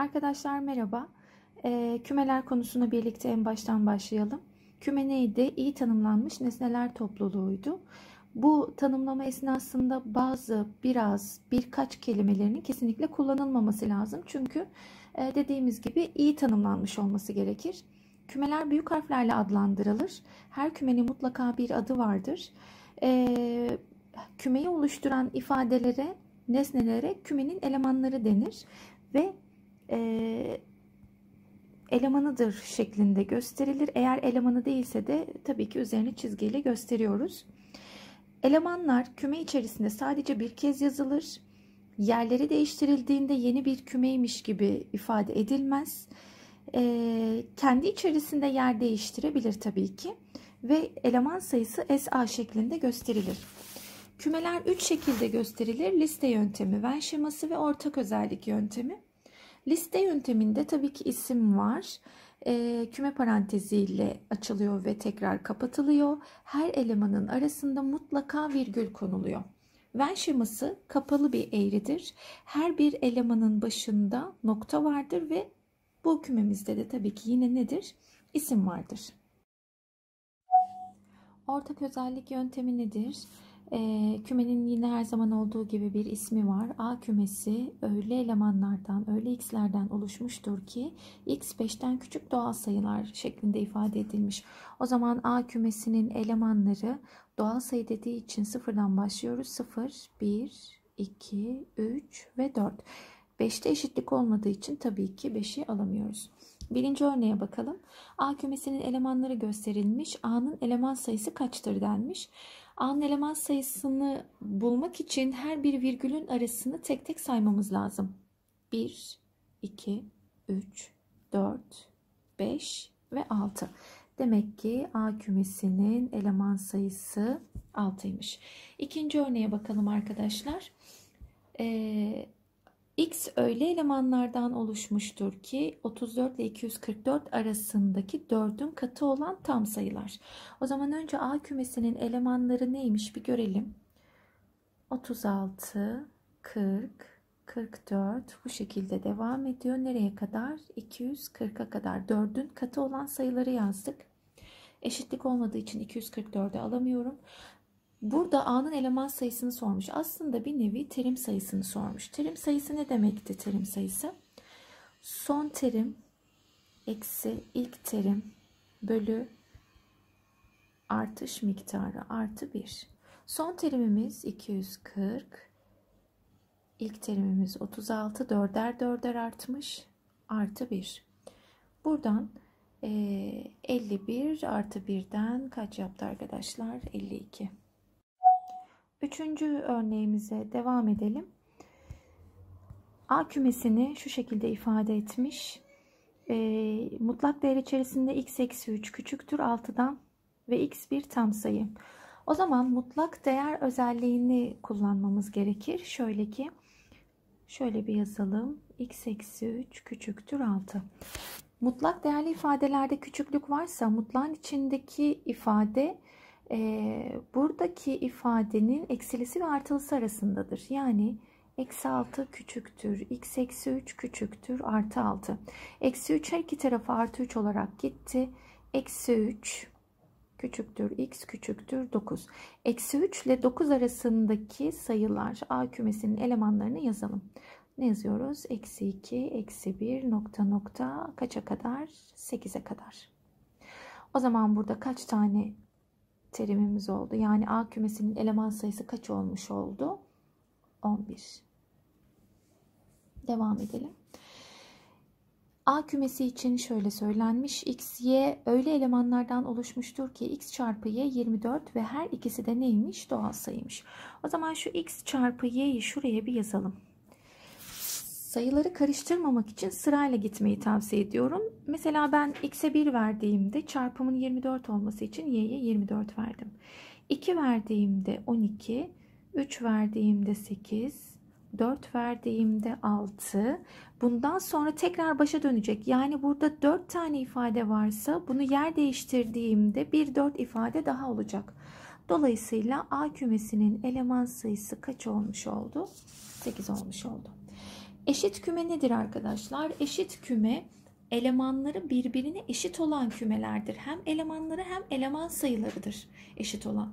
Arkadaşlar merhaba. E, kümeler konusuna birlikte en baştan başlayalım. Küme neydi? İyi tanımlanmış nesneler topluluğuydu. Bu tanımlama esnasında bazı, biraz, birkaç kelimelerinin kesinlikle kullanılmaması lazım. Çünkü e, dediğimiz gibi iyi tanımlanmış olması gerekir. Kümeler büyük harflerle adlandırılır. Her kümenin mutlaka bir adı vardır. E, kümeyi oluşturan ifadelere, nesnelere kümenin elemanları denir ve e, elemanıdır şeklinde gösterilir. Eğer elemanı değilse de tabii ki üzerine çizgiyle gösteriyoruz. Elemanlar küme içerisinde sadece bir kez yazılır. Yerleri değiştirildiğinde yeni bir kümeymiş gibi ifade edilmez. E, kendi içerisinde yer değiştirebilir tabii ki ve eleman sayısı SA şeklinde gösterilir. Kümeler 3 şekilde gösterilir. Liste yöntemi, Venn şeması ve ortak özellik yöntemi. Liste yönteminde tabii ki isim var. E, küme paranteziyle açılıyor ve tekrar kapatılıyor. Her elemanın arasında mutlaka virgül konuluyor. Venn şeması kapalı bir eğridir. Her bir elemanın başında nokta vardır ve bu kümemizde de tabii ki yine nedir? İsim vardır. Ortak özellik yöntemi nedir? E, kümenin yine her zaman olduğu gibi bir ismi var. A kümesi öyle elemanlardan, öyle x'lerden oluşmuştur ki x 5'ten küçük doğal sayılar şeklinde ifade edilmiş. O zaman A kümesinin elemanları doğal sayı dediği için sıfırdan başlıyoruz. 0, 1, 2, 3 ve 4. 5'te eşitlik olmadığı için tabii ki 5'i alamıyoruz. Birinci örneğe bakalım. A kümesinin elemanları gösterilmiş. A'nın eleman sayısı kaçtır denmiş an eleman sayısını bulmak için her bir virgülün arasını tek tek saymamız lazım. 1, 2, 3, 4, 5 ve 6. Demek ki A kümesinin eleman sayısı 6'ymış. İkinci örneğe bakalım arkadaşlar. Ee, X öyle elemanlardan oluşmuştur ki 34 ile 244 arasındaki 4'ün katı olan tam sayılar. O zaman önce A kümesinin elemanları neymiş bir görelim. 36, 40, 44 bu şekilde devam ediyor. Nereye kadar? 240'a kadar. 4'ün katı olan sayıları yazdık. Eşitlik olmadığı için 244'e alamıyorum. Burada A'nın eleman sayısını sormuş. Aslında bir nevi terim sayısını sormuş. Terim sayısı ne demekti terim sayısı? Son terim eksi ilk terim bölü artış miktarı artı 1. Son terimimiz 240. İlk terimimiz 36. 4'er 4'er artmış. Artı 1. Buradan e, 51 artı 1'den kaç yaptı arkadaşlar? 52. Üçüncü örneğimize devam edelim. A kümesini şu şekilde ifade etmiş. E, mutlak değer içerisinde x eksi 3 küçüktür 6'dan ve x bir tam sayı. O zaman mutlak değer özelliğini kullanmamız gerekir. Şöyle ki şöyle bir yazalım. x eksi 3 küçüktür 6. Mutlak değerli ifadelerde küçüklük varsa mutlağın içindeki ifade e, buradaki ifadenin eksilisi ve artılısı arasındadır. Yani eksi 6 küçüktür. x eksi 3 küçüktür. Artı 6. Eksi 3 her iki tarafı artı 3 olarak gitti. Eksi 3 küçüktür. x küçüktür. 9. Eksi 3 ile 9 arasındaki sayılar A kümesinin elemanlarını yazalım. Ne yazıyoruz? Eksi 2, eksi 1, nokta nokta kaça kadar? 8'e kadar. O zaman burada kaç tane terimimiz oldu. Yani A kümesinin eleman sayısı kaç olmuş oldu? 11. Devam edelim. A kümesi için şöyle söylenmiş. X, Y öyle elemanlardan oluşmuştur ki X çarpı Y 24 ve her ikisi de neymiş? Doğal sayıymış. O zaman şu X çarpı Y'yi şuraya bir yazalım. Sayıları karıştırmamak için sırayla gitmeyi tavsiye ediyorum. Mesela ben x'e 1 verdiğimde çarpımın 24 olması için y'ye 24 verdim. 2 verdiğimde 12, 3 verdiğimde 8, 4 verdiğimde 6. Bundan sonra tekrar başa dönecek. Yani burada 4 tane ifade varsa bunu yer değiştirdiğimde bir 4 ifade daha olacak. Dolayısıyla A kümesinin eleman sayısı kaç olmuş oldu? 8 olmuş oldu. Eşit küme nedir arkadaşlar? Eşit küme elemanları birbirine eşit olan kümelerdir. Hem elemanları hem eleman sayılarıdır eşit olan.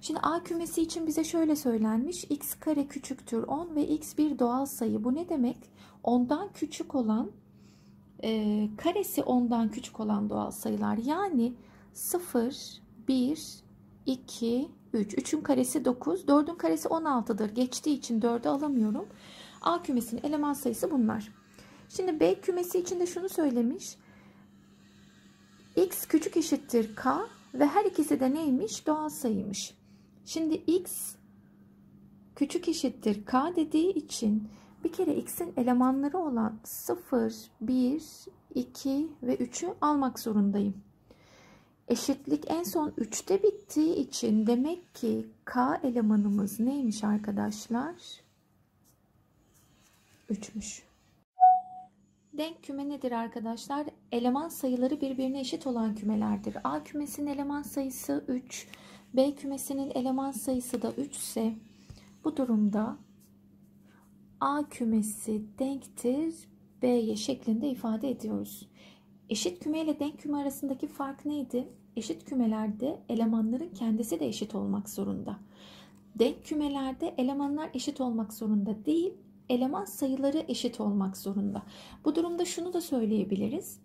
Şimdi A kümesi için bize şöyle söylenmiş. X kare küçüktür 10 ve X bir doğal sayı. Bu ne demek? 10'dan küçük olan e, karesi 10'dan küçük olan doğal sayılar. Yani 0, 1, 2, 3. 3'ün karesi 9, 4'ün karesi 16'dır. Geçtiği için 4'ü alamıyorum. A kümesinin eleman sayısı bunlar. Şimdi B kümesi için de şunu söylemiş. X küçük eşittir K ve her ikisi de neymiş? Doğal sayıymış. Şimdi X küçük eşittir K dediği için bir kere X'in elemanları olan 0, 1, 2 ve 3'ü almak zorundayım. Eşitlik en son 3'te bittiği için demek ki K elemanımız neymiş arkadaşlar? 3'müş. Denk küme nedir arkadaşlar? Eleman sayıları birbirine eşit olan kümelerdir. A kümesinin eleman sayısı 3, B kümesinin eleman sayısı da 3 ise bu durumda A kümesi denktir B'ye şeklinde ifade ediyoruz. Eşit küme ile denk küme arasındaki fark neydi? Eşit kümelerde elemanların kendisi de eşit olmak zorunda. Denk kümelerde elemanlar eşit olmak zorunda değil, eleman sayıları eşit olmak zorunda. Bu durumda şunu da söyleyebiliriz.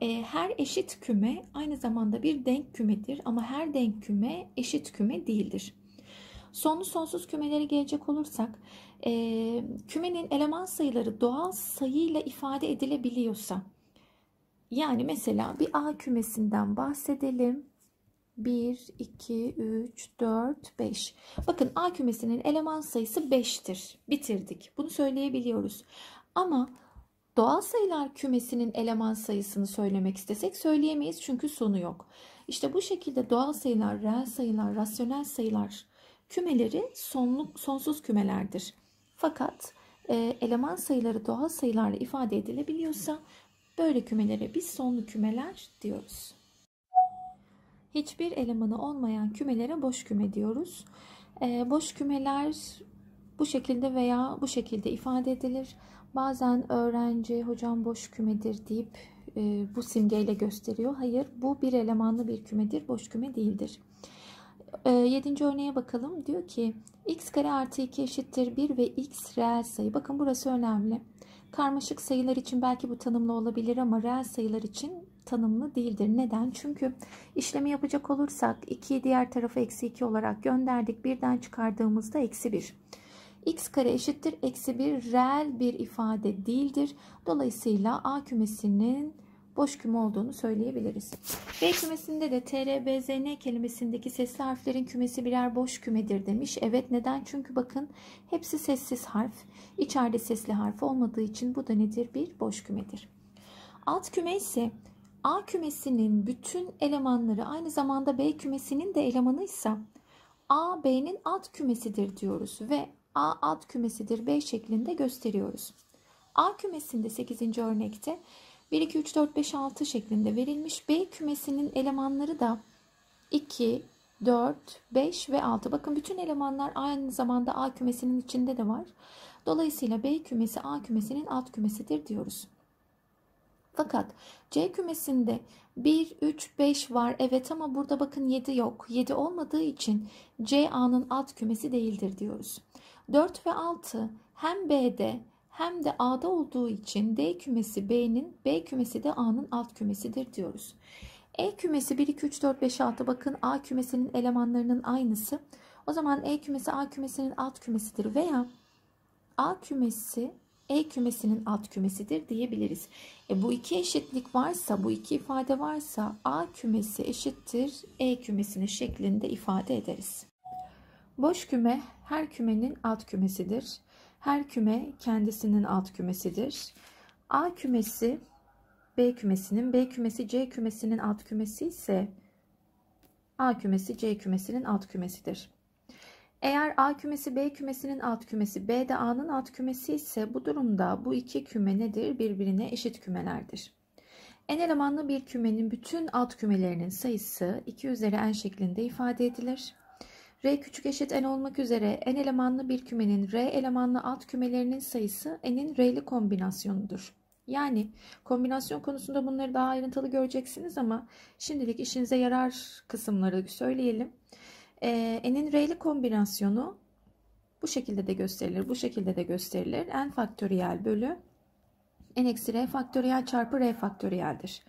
E, her eşit küme aynı zamanda bir denk kümedir ama her denk küme eşit küme değildir. Sonlu sonsuz kümelere gelecek olursak e, kümenin eleman sayıları doğal sayıyla ifade edilebiliyorsa yani mesela bir A kümesinden bahsedelim. 1, 2, 3, 4, 5. Bakın A kümesinin eleman sayısı 5'tir. Bitirdik. Bunu söyleyebiliyoruz. Ama doğal sayılar kümesinin eleman sayısını söylemek istesek söyleyemeyiz çünkü sonu yok. İşte bu şekilde doğal sayılar, reel sayılar, rasyonel sayılar kümeleri sonluk, sonsuz kümelerdir. Fakat e, eleman sayıları doğal sayılarla ifade edilebiliyorsa böyle kümelere biz sonlu kümeler diyoruz hiçbir elemanı olmayan kümelere boş küme diyoruz. E, boş kümeler bu şekilde veya bu şekilde ifade edilir. Bazen öğrenci hocam boş kümedir deyip e, bu simgeyle gösteriyor. Hayır bu bir elemanlı bir kümedir, boş küme değildir. E, yedinci örneğe bakalım. Diyor ki x kare artı 2 eşittir 1 ve x reel sayı. Bakın burası önemli. Karmaşık sayılar için belki bu tanımlı olabilir ama reel sayılar için tanımlı değildir. Neden? Çünkü işlemi yapacak olursak 2'yi diğer tarafa eksi 2 olarak gönderdik. Birden çıkardığımızda eksi 1. x kare eşittir. Eksi 1 reel bir ifade değildir. Dolayısıyla A kümesinin boş küme olduğunu söyleyebiliriz. B kümesinde de TRBZN kelimesindeki sesli harflerin kümesi birer boş kümedir demiş. Evet neden? Çünkü bakın hepsi sessiz harf. İçeride sesli harf olmadığı için bu da nedir? Bir boş kümedir. Alt küme ise A kümesinin bütün elemanları aynı zamanda B kümesinin de elemanıysa A B'nin alt kümesidir diyoruz ve A alt kümesidir B şeklinde gösteriyoruz. A kümesinde 8. örnekte 1, 2, 3, 4, 5, 6 şeklinde verilmiş. B kümesinin elemanları da 2, 4, 5 ve 6. Bakın bütün elemanlar aynı zamanda A kümesinin içinde de var. Dolayısıyla B kümesi A kümesinin alt kümesidir diyoruz. Fakat C kümesinde 1, 3, 5 var. Evet ama burada bakın 7 yok. 7 olmadığı için C A'nın alt kümesi değildir diyoruz. 4 ve 6 hem B'de hem de A'da olduğu için D kümesi B'nin, B kümesi de A'nın alt kümesidir diyoruz. E kümesi 1, 2, 3, 4, 5, 6 bakın A kümesinin elemanlarının aynısı. O zaman E kümesi A kümesinin alt kümesidir veya A kümesi e kümesinin alt kümesidir diyebiliriz. E, bu iki eşitlik varsa, bu iki ifade varsa A kümesi eşittir E kümesinin şeklinde ifade ederiz. Boş küme her kümenin alt kümesidir. Her küme kendisinin alt kümesidir. A kümesi B kümesinin, B kümesi C kümesinin alt kümesi ise A kümesi C kümesinin alt kümesidir. Eğer A kümesi B kümesinin alt kümesi B de A'nın alt kümesi ise bu durumda bu iki küme nedir? Birbirine eşit kümelerdir. n elemanlı bir kümenin bütün alt kümelerinin sayısı 2 üzeri n şeklinde ifade edilir. R küçük eşit n olmak üzere n elemanlı bir kümenin R elemanlı alt kümelerinin sayısı n'in R'li kombinasyonudur. Yani kombinasyon konusunda bunları daha ayrıntılı göreceksiniz ama şimdilik işinize yarar kısımları söyleyelim. E, ee, n'in r'li kombinasyonu bu şekilde de gösterilir. Bu şekilde de gösterilir. n faktöriyel bölü n eksi r faktöriyel çarpı r faktöriyeldir.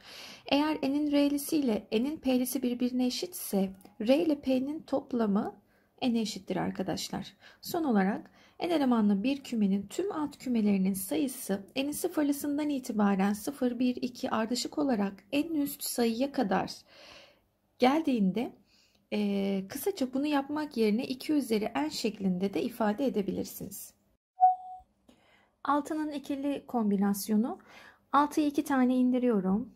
Eğer n'in r'lisi ile n'in p'lisi birbirine eşitse r ile p'nin toplamı n'e eşittir arkadaşlar. Son olarak n elemanlı bir kümenin tüm alt kümelerinin sayısı n'in sıfırlısından itibaren 0, 1, 2 ardışık olarak en üst sayıya kadar geldiğinde ee, kısaca bunu yapmak yerine 2 üzeri n şeklinde de ifade edebilirsiniz. Altının ikili kombinasyonu 6'yı 2 tane indiriyorum.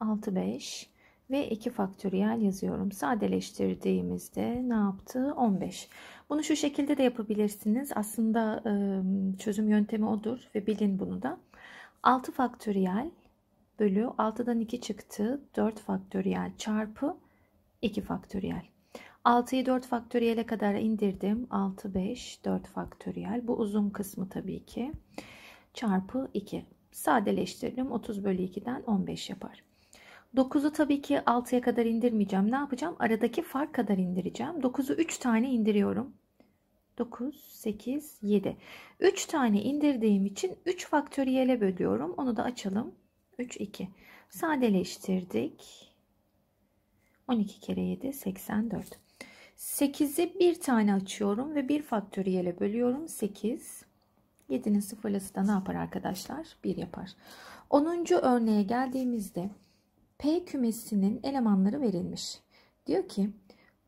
6 5 ve 2 faktöriyel yazıyorum. Sadeleştirdiğimizde ne yaptı? 15. Bunu şu şekilde de yapabilirsiniz. Aslında çözüm yöntemi odur ve bilin bunu da. 6 faktöriyel bölü 6'dan 2 çıktı. 4 faktöriyel çarpı 2 faktöriyel. 6'yı 4 faktöriyele kadar indirdim. 6, 5, 4 faktöriyel. Bu uzun kısmı tabii ki. Çarpı 2. Sadeleştirdim. 30 bölü 2'den 15 yapar. 9'u tabii ki 6'ya kadar indirmeyeceğim. Ne yapacağım? Aradaki fark kadar indireceğim. 9'u 3 tane indiriyorum. 9, 8, 7. 3 tane indirdiğim için 3 faktöriyele bölüyorum. Onu da açalım. 3, 2. Sadeleştirdik. 12 kere 7 84. 8'i bir tane açıyorum ve bir faktöriyele bölüyorum. 8. 7'nin sıfırlası da ne yapar arkadaşlar? 1 yapar. 10. örneğe geldiğimizde P kümesinin elemanları verilmiş. Diyor ki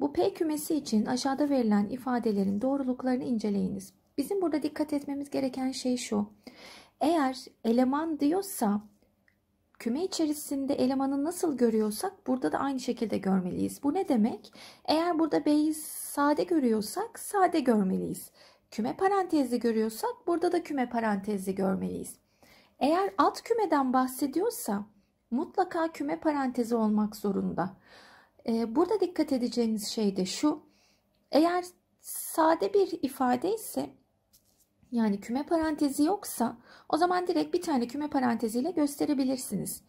bu P kümesi için aşağıda verilen ifadelerin doğruluklarını inceleyiniz. Bizim burada dikkat etmemiz gereken şey şu. Eğer eleman diyorsa küme içerisinde elemanı nasıl görüyorsak burada da aynı şekilde görmeliyiz. Bu ne demek? Eğer burada B'yi sade görüyorsak sade görmeliyiz. Küme parantezi görüyorsak burada da küme parantezi görmeliyiz. Eğer alt kümeden bahsediyorsa mutlaka küme parantezi olmak zorunda. Ee, burada dikkat edeceğiniz şey de şu. Eğer sade bir ifade ise yani küme parantezi yoksa o zaman direkt bir tane küme paranteziyle gösterebilirsiniz.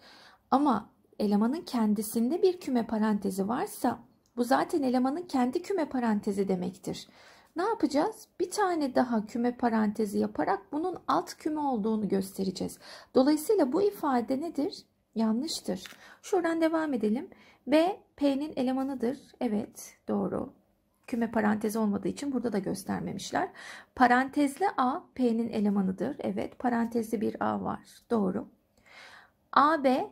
Ama elemanın kendisinde bir küme parantezi varsa bu zaten elemanın kendi küme parantezi demektir. Ne yapacağız? Bir tane daha küme parantezi yaparak bunun alt küme olduğunu göstereceğiz. Dolayısıyla bu ifade nedir? Yanlıştır. Şuradan devam edelim. B, P'nin elemanıdır. Evet, doğru. Küme parantez olmadığı için burada da göstermemişler. Parantezli A P'nin elemanıdır. Evet parantezli bir A var. Doğru. AB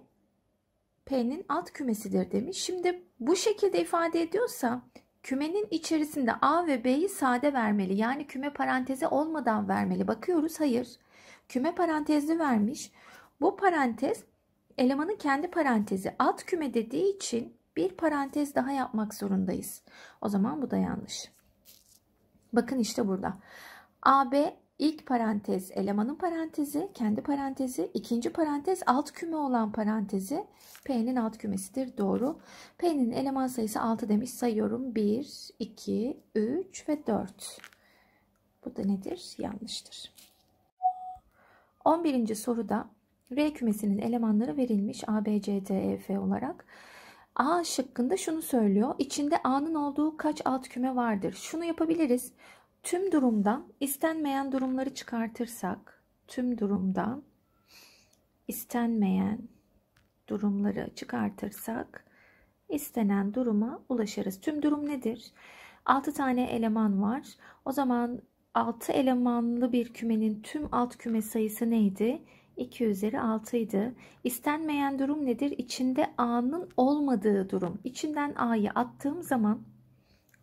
P'nin alt kümesidir demiş. Şimdi bu şekilde ifade ediyorsa kümenin içerisinde A ve B'yi sade vermeli. Yani küme parantezi olmadan vermeli. Bakıyoruz hayır. Küme parantezli vermiş. Bu parantez elemanın kendi parantezi alt küme dediği için bir parantez daha yapmak zorundayız. O zaman bu da yanlış. Bakın işte burada. AB ilk parantez elemanın parantezi, kendi parantezi, ikinci parantez alt küme olan parantezi P'nin alt kümesidir. Doğru. P'nin eleman sayısı 6 demiş. Sayıyorum 1, 2, 3 ve 4. Bu da nedir? Yanlıştır. 11. soruda R kümesinin elemanları verilmiş ABCDEF olarak. A şıkkında şunu söylüyor. İçinde A'nın olduğu kaç alt küme vardır? Şunu yapabiliriz. Tüm durumdan istenmeyen durumları çıkartırsak tüm durumdan istenmeyen durumları çıkartırsak istenen duruma ulaşırız. Tüm durum nedir? 6 tane eleman var. O zaman 6 elemanlı bir kümenin tüm alt küme sayısı neydi? 2 üzeri 6 idi. İstenmeyen durum nedir? İçinde A'nın olmadığı durum. İçinden A'yı attığım zaman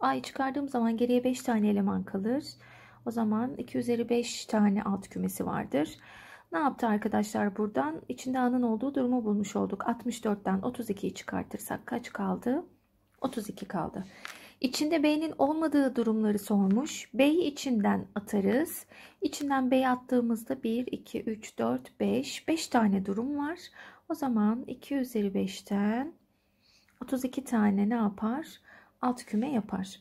A'yı çıkardığım zaman geriye 5 tane eleman kalır. O zaman 2 üzeri 5 tane alt kümesi vardır. Ne yaptı arkadaşlar buradan? İçinde A'nın olduğu durumu bulmuş olduk. 64'ten 32'yi çıkartırsak kaç kaldı? 32 kaldı. İçinde B'nin olmadığı durumları sormuş. B'yi içinden atarız. İçinden B'yi attığımızda 1, 2, 3, 4, 5. 5 tane durum var. O zaman 2 üzeri 5'ten 32 tane ne yapar? Alt küme yapar.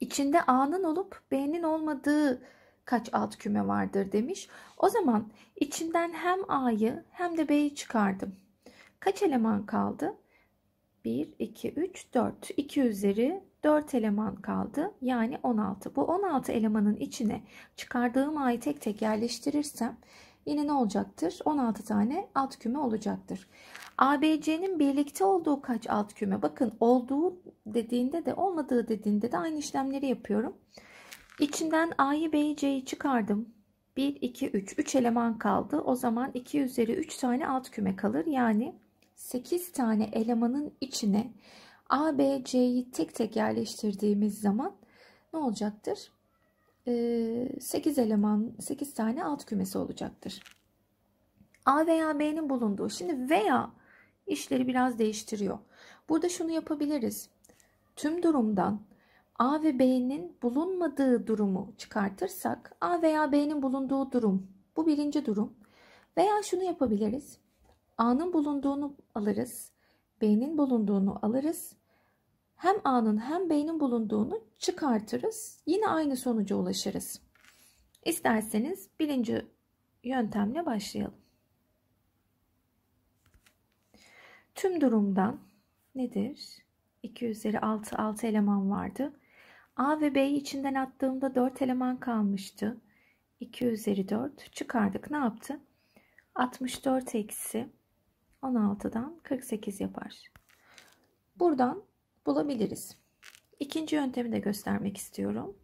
İçinde A'nın olup B'nin olmadığı kaç alt küme vardır demiş. O zaman içinden hem A'yı hem de B'yi çıkardım. Kaç eleman kaldı? 1, 2, 3, 4. 2 üzeri 4 eleman kaldı. Yani 16. Bu 16 elemanın içine çıkardığım a'yı tek tek yerleştirirsem yine ne olacaktır? 16 tane alt küme olacaktır. ABC'nin birlikte olduğu kaç alt küme? Bakın olduğu dediğinde de olmadığı dediğinde de aynı işlemleri yapıyorum. İçinden A'yı B'yi C'yi çıkardım. 1, 2, 3. 3 eleman kaldı. O zaman 2 üzeri 3 tane alt küme kalır. Yani 8 tane elemanın içine A, B, C'yi tek tek yerleştirdiğimiz zaman ne olacaktır? 8 ee, eleman 8 tane alt kümesi olacaktır. A veya B'nin bulunduğu. Şimdi veya işleri biraz değiştiriyor. Burada şunu yapabiliriz. Tüm durumdan A ve B'nin bulunmadığı durumu çıkartırsak A veya B'nin bulunduğu durum bu birinci durum. Veya şunu yapabiliriz. A'nın bulunduğunu alırız. B'nin bulunduğunu alırız. Hem A'nın hem B'nin bulunduğunu çıkartırız. Yine aynı sonuca ulaşırız. İsterseniz birinci yöntemle başlayalım. Tüm durumdan nedir? 2 üzeri 6 6 eleman vardı. A ve B'yi içinden attığımda 4 eleman kalmıştı. 2 üzeri 4 çıkardık. Ne yaptı? 64 eksi 16'dan 48 yapar. Buradan bulabiliriz. İkinci yöntemi de göstermek istiyorum.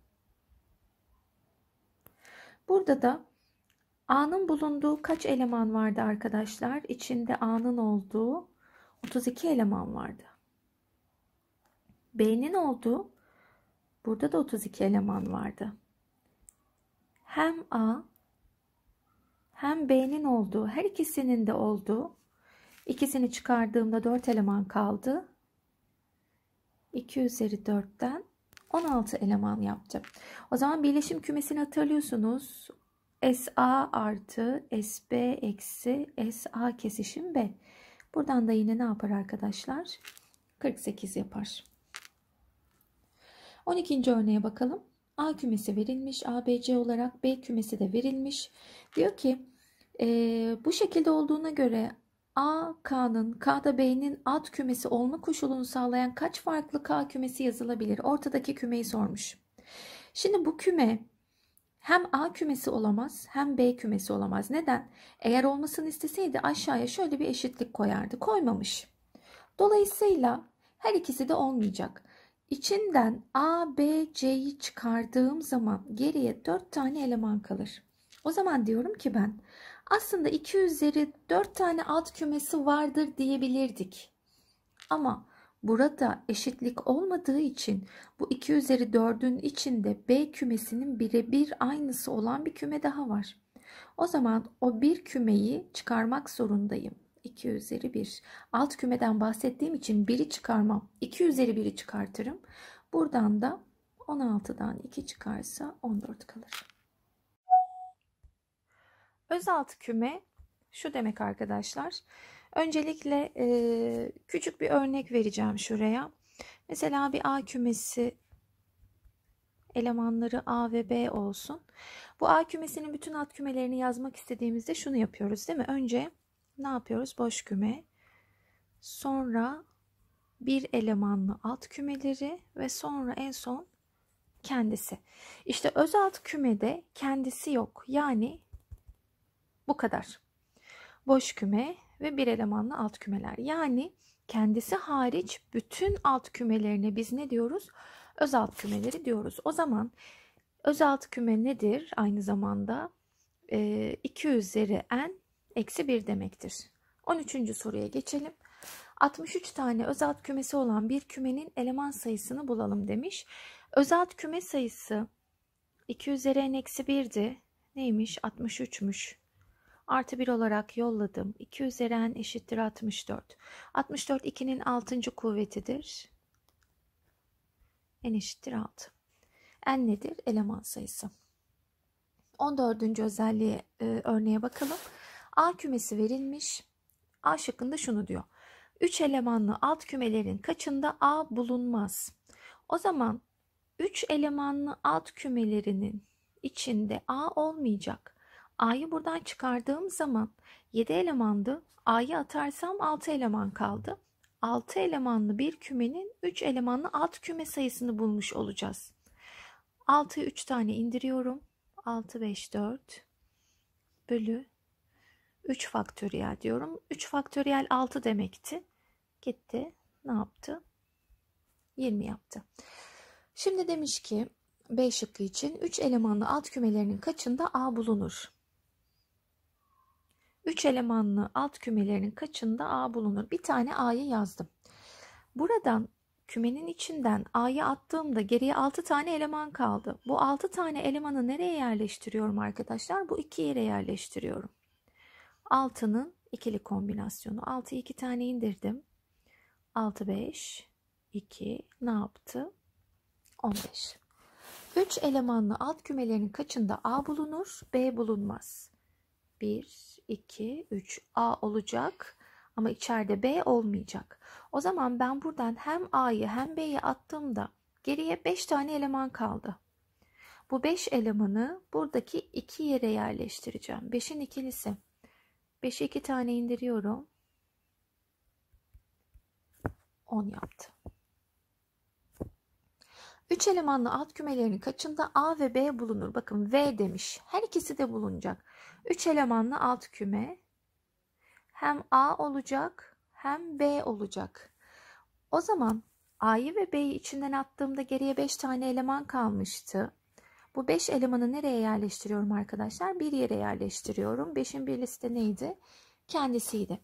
Burada da A'nın bulunduğu kaç eleman vardı arkadaşlar? İçinde A'nın olduğu 32 eleman vardı. B'nin olduğu burada da 32 eleman vardı. Hem A hem B'nin olduğu her ikisinin de olduğu İkisini çıkardığımda 4 eleman kaldı. 2 üzeri 4'ten 16 eleman yaptım. O zaman birleşim kümesini hatırlıyorsunuz. SA artı SB eksi SA kesişim B. Buradan da yine ne yapar arkadaşlar? 48 yapar. 12. örneğe bakalım. A kümesi verilmiş. ABC olarak B kümesi de verilmiş. Diyor ki e, bu şekilde olduğuna göre A, K'nın, K'da B'nin alt kümesi olma koşulunu sağlayan kaç farklı K kümesi yazılabilir? Ortadaki kümeyi sormuş. Şimdi bu küme hem A kümesi olamaz hem B kümesi olamaz. Neden? Eğer olmasını isteseydi aşağıya şöyle bir eşitlik koyardı. Koymamış. Dolayısıyla her ikisi de olmayacak. İçinden A, B, C'yi çıkardığım zaman geriye 4 tane eleman kalır. O zaman diyorum ki ben aslında 2 üzeri 4 tane alt kümesi vardır diyebilirdik. Ama burada eşitlik olmadığı için bu 2 üzeri 4'ün içinde B kümesinin birebir aynısı olan bir küme daha var. O zaman o bir kümeyi çıkarmak zorundayım. 2 üzeri 1. Alt kümeden bahsettiğim için 1'i çıkarmam. 2 üzeri 1'i çıkartırım. Buradan da 16'dan 2 çıkarsa 14 kalır. Özaltı küme şu demek arkadaşlar. Öncelikle e, küçük bir örnek vereceğim şuraya. Mesela bir A kümesi elemanları A ve B olsun. Bu A kümesinin bütün alt kümelerini yazmak istediğimizde şunu yapıyoruz değil mi? Önce ne yapıyoruz? Boş küme. Sonra bir elemanlı alt kümeleri ve sonra en son kendisi. İşte özalt kümede kendisi yok. Yani bu kadar. Boş küme ve bir elemanlı alt kümeler. Yani kendisi hariç bütün alt kümelerine biz ne diyoruz? Öz alt kümeleri diyoruz. O zaman öz alt küme nedir? Aynı zamanda 2 e, üzeri n eksi 1 demektir. 13. soruya geçelim. 63 tane öz alt kümesi olan bir kümenin eleman sayısını bulalım demiş. Öz alt küme sayısı 2 üzeri n eksi 1'di. Neymiş? 63'müş artı 1 olarak yolladım. 2 üzeri n eşittir 64. 64 2'nin 6. kuvvetidir. n eşittir 6. n nedir? Eleman sayısı. 14. özelliğe e, örneğe bakalım. A kümesi verilmiş. A şıkkında şunu diyor. 3 elemanlı alt kümelerin kaçında A bulunmaz? O zaman 3 elemanlı alt kümelerinin içinde A olmayacak. A'yı buradan çıkardığım zaman 7 elemandı. A'yı atarsam 6 eleman kaldı. 6 elemanlı bir kümenin 3 elemanlı alt küme sayısını bulmuş olacağız. 6'yı 3 tane indiriyorum. 6, 5, 4 bölü 3 faktöriyel diyorum. 3 faktöriyel 6 demekti. Gitti. Ne yaptı? 20 yaptı. Şimdi demiş ki B şıkkı için 3 elemanlı alt kümelerinin kaçında A bulunur? 3 elemanlı alt kümelerinin kaçında A bulunur? Bir tane A'yı yazdım. Buradan kümenin içinden A'yı attığımda geriye 6 tane eleman kaldı. Bu 6 tane elemanı nereye yerleştiriyorum arkadaşlar? Bu iki yere yerleştiriyorum. 6'nın ikili kombinasyonu. 6'yı 2 tane indirdim. 6, 5, 2 ne yaptı? 15. 3 elemanlı alt kümelerin kaçında A bulunur, B bulunmaz? 1, 2, 3 A olacak ama içeride B olmayacak. O zaman ben buradan hem A'yı hem B'yi attığımda geriye 5 tane eleman kaldı. Bu 5 elemanı buradaki iki yere yerleştireceğim. 5'in ikilisi. 5'e 2 tane indiriyorum. 10 yaptı. 3 elemanlı alt kümelerinin kaçında A ve B bulunur? Bakın V demiş. Her ikisi de bulunacak. 3 elemanlı alt küme hem A olacak hem B olacak. O zaman A'yı ve B'yi içinden attığımda geriye 5 tane eleman kalmıştı. Bu 5 elemanı nereye yerleştiriyorum arkadaşlar? Bir yere yerleştiriyorum. 5'in bir liste neydi? Kendisiydi.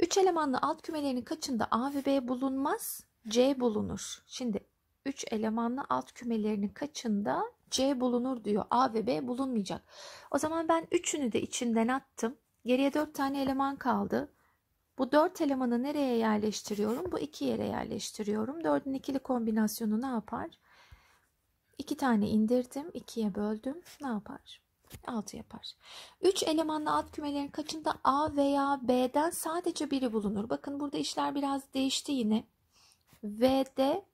3 elemanlı alt kümelerinin kaçında A ve B bulunmaz? C bulunur. Şimdi 3 elemanlı alt kümelerinin kaçında C bulunur diyor. A ve B bulunmayacak. O zaman ben üçünü de içinden attım. Geriye dört tane eleman kaldı. Bu dört elemanı nereye yerleştiriyorum? Bu iki yere yerleştiriyorum. Dördün ikili kombinasyonu ne yapar? İki tane indirdim. ikiye böldüm. Ne yapar? 6 yapar. 3 elemanlı alt kümelerin kaçında A veya B'den sadece biri bulunur? Bakın burada işler biraz değişti yine. V'de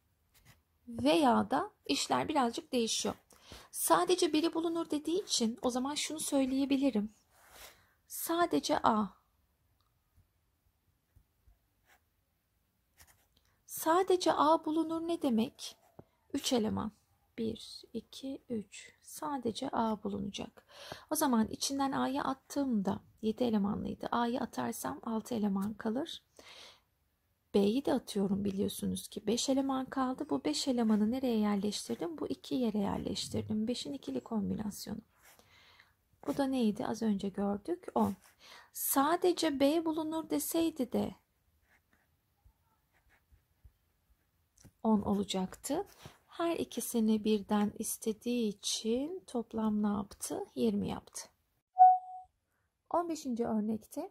veya da işler birazcık değişiyor. Sadece biri bulunur dediği için o zaman şunu söyleyebilirim. Sadece A. Sadece A bulunur ne demek? 3 eleman. 1, 2, 3. Sadece A bulunacak. O zaman içinden A'yı attığımda 7 elemanlıydı. A'yı atarsam 6 eleman kalır. B'yi de atıyorum biliyorsunuz ki 5 eleman kaldı. Bu 5 elemanı nereye yerleştirdim? Bu 2 yere yerleştirdim. 5'in ikili kombinasyonu. Bu da neydi? Az önce gördük. 10. Sadece B bulunur deseydi de 10 olacaktı. Her ikisini birden istediği için toplam ne yaptı? 20 yaptı. 15. örnekte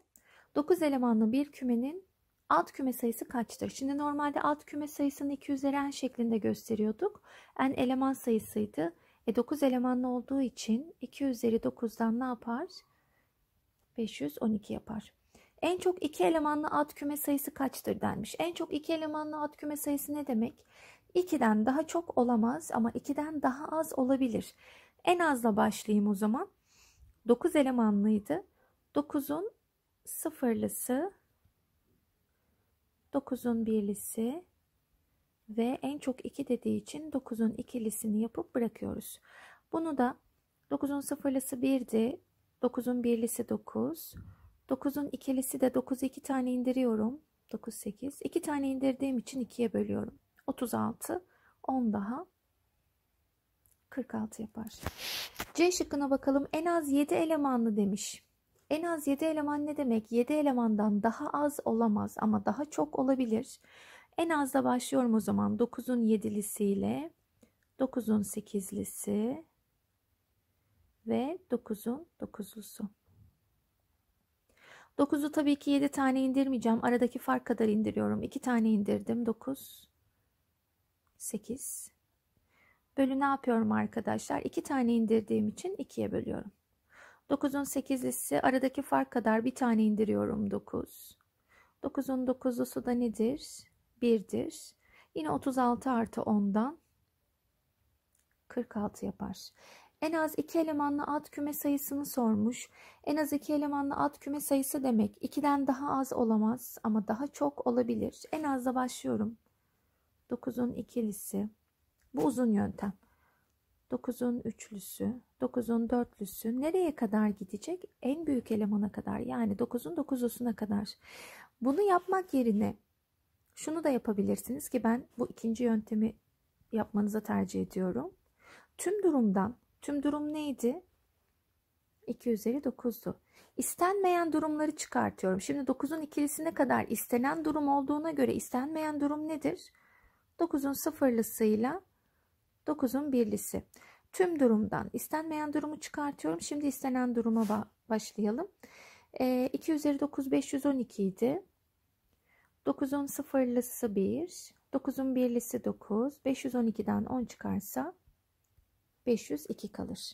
9 elemanlı bir kümenin alt küme sayısı kaçtır? Şimdi normalde alt küme sayısını 200'leri en şeklinde gösteriyorduk. En eleman sayısıydı. E 9 elemanlı olduğu için 2 üzeri 9'dan ne yapar? 512 yapar. En çok 2 elemanlı alt küme sayısı kaçtır denmiş. En çok 2 elemanlı alt küme sayısı ne demek? 2'den daha çok olamaz ama 2'den daha az olabilir. En azla başlayayım o zaman. 9 elemanlıydı. 9'un sıfırlısı 9'un birlisi ve en çok 2 dediği için 9'un ikilisini yapıp bırakıyoruz. Bunu da 9'un sıfırlısı 1'di. 9'un birlisi 9. 9'un ikilisi de 9'u 2 tane indiriyorum. 9, 8. 2 tane indirdiğim için 2'ye bölüyorum. 36, 10 daha 46 yapar. C şıkkına bakalım. En az 7 elemanlı demiş. En az 7 eleman ne demek? 7 elemandan daha az olamaz ama daha çok olabilir. En az da başlıyorum o zaman 9'un 7'lisiyle 9'un 8'lisi ve 9'un 9'lusu. 9'u tabii ki 7 tane indirmeyeceğim. Aradaki fark kadar indiriyorum. 2 tane indirdim. 9 8 bölü ne yapıyorum arkadaşlar? 2 tane indirdiğim için 2'ye bölüyorum. 9'un 8'lisi aradaki fark kadar bir tane indiriyorum 9. 9'un 9'lusu da nedir? 1'dir. Yine 36 artı 10'dan 46 yapar. En az iki elemanlı alt küme sayısını sormuş. En az iki elemanlı alt küme sayısı demek 2'den daha az olamaz ama daha çok olabilir. En azla başlıyorum. 9'un ikilisi. Bu uzun yöntem. 9'un üçlüsü, 9'un dörtlüsü nereye kadar gidecek? En büyük elemana kadar yani 9'un dokuzlusuna kadar. Bunu yapmak yerine şunu da yapabilirsiniz ki ben bu ikinci yöntemi yapmanıza tercih ediyorum. Tüm durumdan, tüm durum neydi? 2 üzeri 9'du. İstenmeyen durumları çıkartıyorum. Şimdi 9'un ikilisine kadar istenen durum olduğuna göre istenmeyen durum nedir? 9'un sıfırlısıyla 9'un birlisi. Tüm durumdan istenmeyen durumu çıkartıyorum. Şimdi istenen duruma başlayalım. E, ee, 2 üzeri 9 512 idi. 9'un sıfırlısı 1. 9'un birlisi 9. 512'den 10 çıkarsa 502 kalır.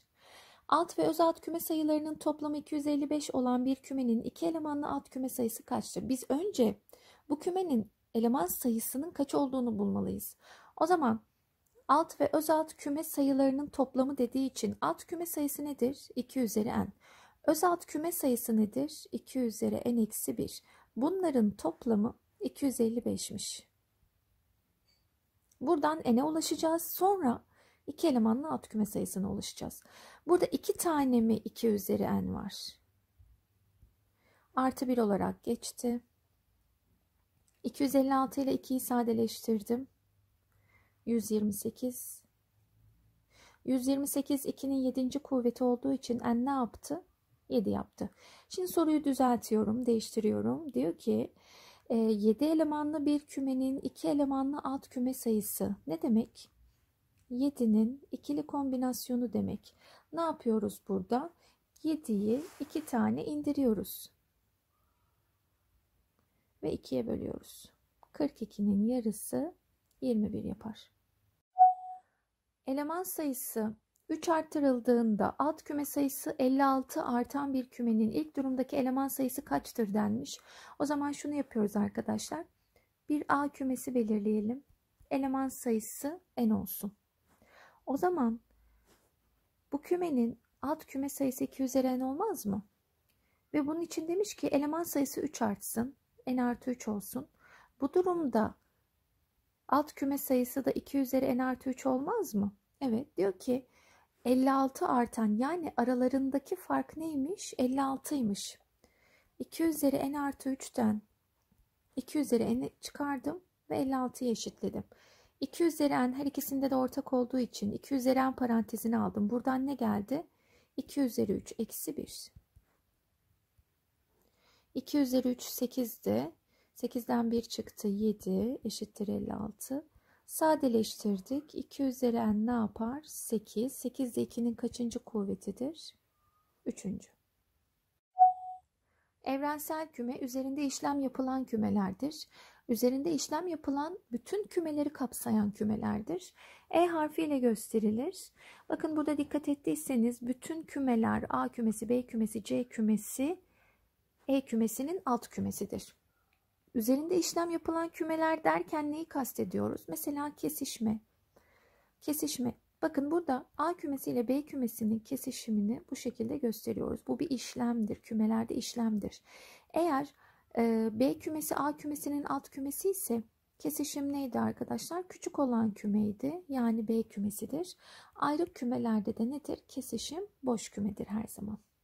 Alt ve öz alt küme sayılarının toplamı 255 olan bir kümenin iki elemanlı alt küme sayısı kaçtır? Biz önce bu kümenin eleman sayısının kaç olduğunu bulmalıyız. O zaman alt ve özalt küme sayılarının toplamı dediği için alt küme sayısı nedir? 2 üzeri n. Özalt küme sayısı nedir? 2 üzeri n eksi 1. Bunların toplamı 255'miş. Buradan n'e ulaşacağız. Sonra iki elemanlı alt küme sayısına ulaşacağız. Burada iki tane mi 2 üzeri n var? Artı 1 olarak geçti. 256 ile 2'yi sadeleştirdim. 128. 128 2'nin 7. kuvveti olduğu için en ne yaptı? 7 yaptı. Şimdi soruyu düzeltiyorum, değiştiriyorum. Diyor ki 7 e, elemanlı bir kümenin 2 elemanlı alt küme sayısı ne demek? 7'nin ikili kombinasyonu demek. Ne yapıyoruz burada? 7'yi 2 tane indiriyoruz. Ve 2'ye bölüyoruz. 42'nin yarısı 21 yapar. Eleman sayısı 3 arttırıldığında alt küme sayısı 56 artan bir kümenin ilk durumdaki eleman sayısı kaçtır denmiş. O zaman şunu yapıyoruz arkadaşlar. Bir A kümesi belirleyelim. Eleman sayısı n olsun. O zaman bu kümenin alt küme sayısı 2 üzeri n olmaz mı? Ve bunun için demiş ki eleman sayısı 3 artsın. n artı 3 olsun. Bu durumda Alt küme sayısı da 2 üzeri n artı 3 olmaz mı? Evet diyor ki 56 artan yani aralarındaki fark neymiş? 56'ymış. 2 üzeri n artı 3'ten 2 üzeri n'i çıkardım ve 56'yı eşitledim. 2 üzeri n her ikisinde de ortak olduğu için 2 üzeri n parantezini aldım. Buradan ne geldi? 2 üzeri 3 eksi 1. 2 üzeri 3 8'di. 8'den 1 çıktı 7 eşittir 56. Sadeleştirdik. 2 üzeri n ne yapar? 8. 8 de 2'nin kaçıncı kuvvetidir? 3. Evrensel küme üzerinde işlem yapılan kümelerdir. Üzerinde işlem yapılan bütün kümeleri kapsayan kümelerdir. E harfi ile gösterilir. Bakın burada dikkat ettiyseniz bütün kümeler A kümesi, B kümesi, C kümesi E kümesinin alt kümesidir. Üzerinde işlem yapılan kümeler derken neyi kastediyoruz? Mesela kesişme. Kesişme. Bakın burada A kümesi ile B kümesinin kesişimini bu şekilde gösteriyoruz. Bu bir işlemdir. Kümelerde işlemdir. Eğer e, B kümesi A kümesinin alt kümesi ise kesişim neydi arkadaşlar? Küçük olan kümeydi. Yani B kümesidir. Ayrık kümelerde de nedir? Kesişim boş kümedir her zaman.